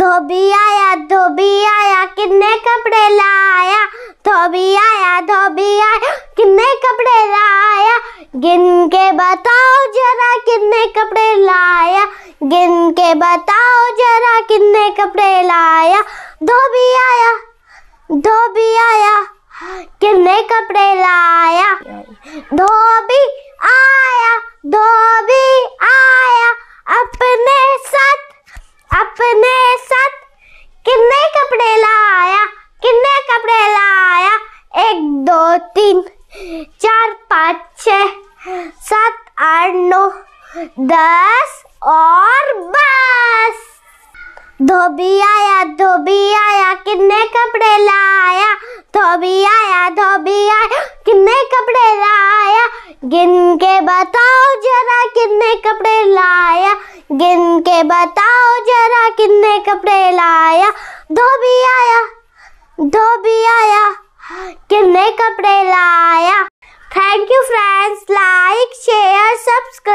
धोबी आया धोबी आया कितने कपड़े लाया धोबी आया धोबी आया कितने कपड़े लाया गिन के बताओ जरा कितने कपड़े लाया गिन के बताओ जरा किन्ने कपड़े लाया धोबी आया धोबी आया किन्ने कपड़े लाया धोबी आया धोबी तीन चार पाँच छ सात आठ नौ दस और बस धोबी आया धोबी आया किन्ने कपड़े लाया धोबी आया धोबी आया किन्ने कपड़े लाया गिन के बताओ जरा किन्ने कपड़े लाया गिन के बताओ जरा किन्ने कपड़े लाया धोबी आया धोबी आया कितने कपड़े लाया thank you friends like share subscribe